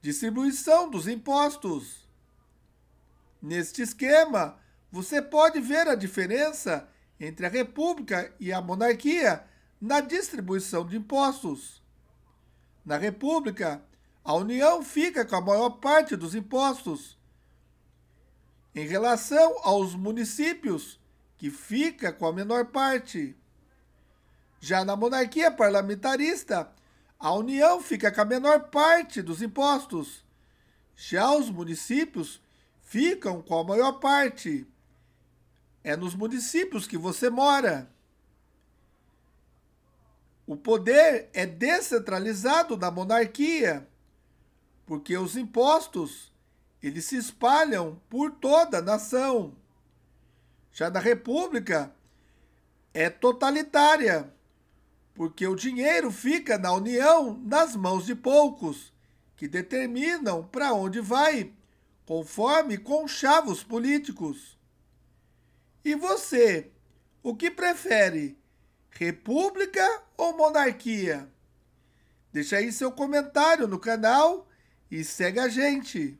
distribuição dos impostos. Neste esquema, você pode ver a diferença entre a república e a monarquia na distribuição de impostos. Na república, a União fica com a maior parte dos impostos. Em relação aos municípios, que fica com a menor parte. Já na monarquia parlamentarista, a União fica com a menor parte dos impostos. Já os municípios ficam com a maior parte. É nos municípios que você mora. O poder é descentralizado da monarquia, porque os impostos eles se espalham por toda a nação. Já da república é totalitária porque o dinheiro fica na União nas mãos de poucos, que determinam para onde vai, conforme conchavos políticos. E você, o que prefere? República ou monarquia? Deixa aí seu comentário no canal e segue a gente.